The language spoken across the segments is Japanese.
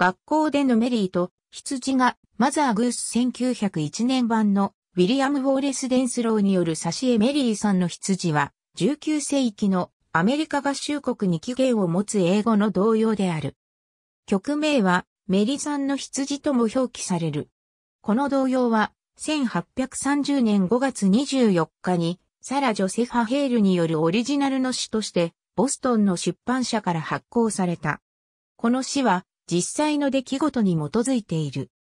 学校でのメリーと羊がマザーグース1901年版のウィリアム・ウォーレス・デンスローによる挿絵メリーさんの羊は19世紀のアメリカ合衆国に起源を持つ英語の同様である。曲名はメリーさんの羊とも表記される。この同様は1830年5月24日にサラ・ジョセファ・ヘールによるオリジナルの詩としてボストンの出版社から発行された。この詩は実際の出来事に基づいている。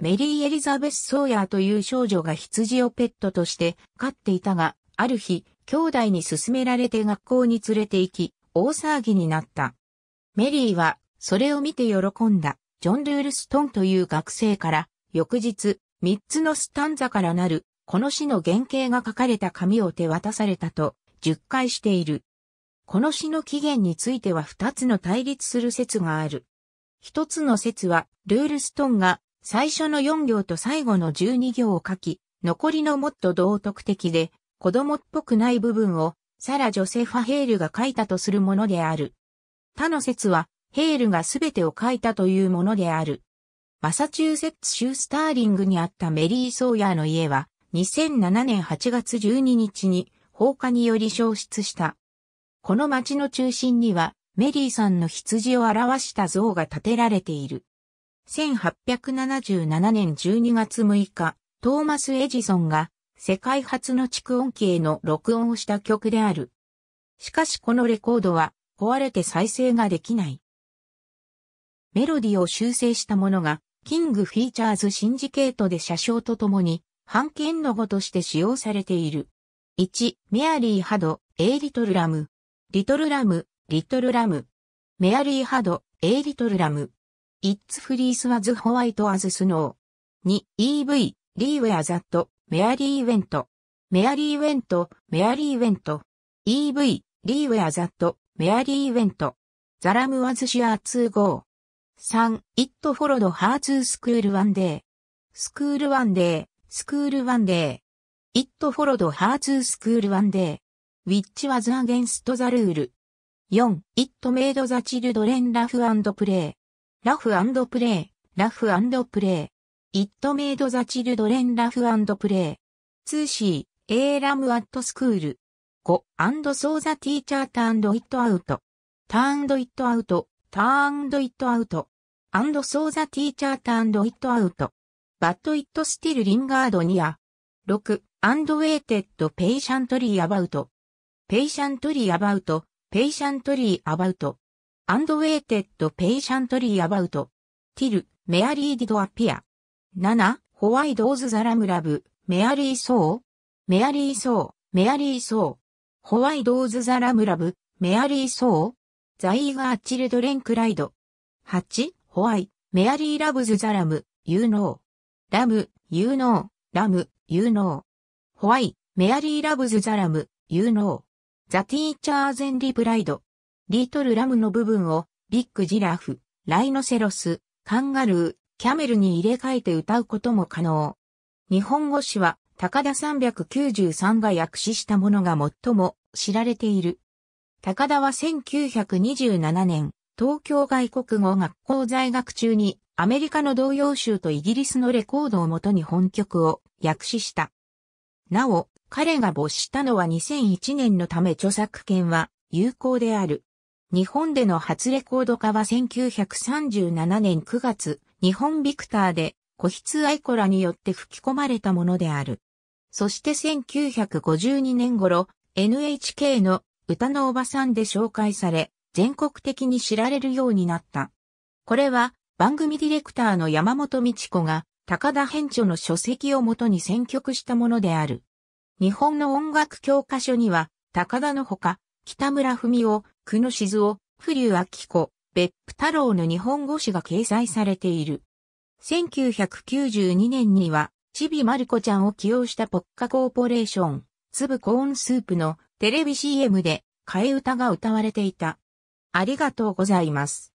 メリー・エリザベス・ソーヤーという少女が羊をペットとして飼っていたが、ある日、兄弟に勧められて学校に連れて行き、大騒ぎになった。メリーは、それを見て喜んだ、ジョン・ルールストンという学生から、翌日、三つのスタンザからなる、この詩の原型が書かれた紙を手渡されたと、述回している。この詩の起源については二つの対立する説がある。一つの説は、ルールストンが最初の4行と最後の12行を書き、残りのもっと道徳的で、子供っぽくない部分を、サラ・ジョセファ・ヘールが書いたとするものである。他の説は、ヘールがすべてを書いたというものである。マサチューセッツ州スターリングにあったメリー・ソーヤーの家は、2007年8月12日に放火により消失した。この町の中心には、メリーさんの羊を表した像が建てられている。1877年12月6日、トーマス・エジソンが世界初の蓄音機への録音をした曲である。しかしこのレコードは壊れて再生ができない。メロディを修正したものが、キングフィーチャーズシンジケートで車掌とともに、版権の語として使用されている。1、メアリー・ハド、A リトルラム。リトルラム、リトルラム。メアリーハド、エイリトルラム。イッツフリースワズホワイトアズスノー。2EV、リーウェアザット、メアリーウェント。メアリーウェント、メアリーウェント。EV、リーウェアザット、メアリーウェント。ザラムワズシアツーゴー。3イットフォロードハーツースクールワンデー。スクールワンデー、スクールワンデー。イットフォロードハーツースクールワンデー。ウィッチワズアゲンストザルール。4. It made the children laugh and play. Laugh and play, laugh and play. It made the children laugh and play. 2C, A l a m at school. 5. And so the teacher turned it out. Turned it out, turned it out. And so the teacher turned it out. But it still lingered near. 6. And waited patiently about. patiently about. patiently about and waited patiently about till Mary did a p p e ホワイドーズザラムラブ、メアリーソーメアリーソー、メアリーソー。ホワイドーズザラムラブ、メアリーソーザイーガーチルドレンクライド。八、ホワイ、メアリーラブズザラム、ユーノー。ラム、ユーノー、ラム、ユーノー。ホワイ、メアリーラブズザラム、ユーノー。ザ・ティーチャーゼン・リブライド。リートル・ラムの部分を、ビッグ・ジラフ、ライノセロス、カンガルー、キャメルに入れ替えて歌うことも可能。日本語詞は、高田393が訳詞したものが最も知られている。高田は1927年、東京外国語学校在学中に、アメリカの同様集とイギリスのレコードをもとに本曲を訳詞した。なお、彼が没したのは2001年のため著作権は有効である。日本での初レコード化は1937年9月、日本ビクターで、個室アイコラによって吹き込まれたものである。そして1952年頃、NHK の歌のおばさんで紹介され、全国的に知られるようになった。これは、番組ディレクターの山本美智子が、高田編著の書籍をもとに選曲したものである。日本の音楽教科書には、高田のほか、北村文夫、久野静夫、古流明子、別府太郎の日本語詞が掲載されている。1992年には、ちびまる子ちゃんを起用したポッカコーポレーション、粒コーンスープのテレビ CM で替え歌が歌われていた。ありがとうございます。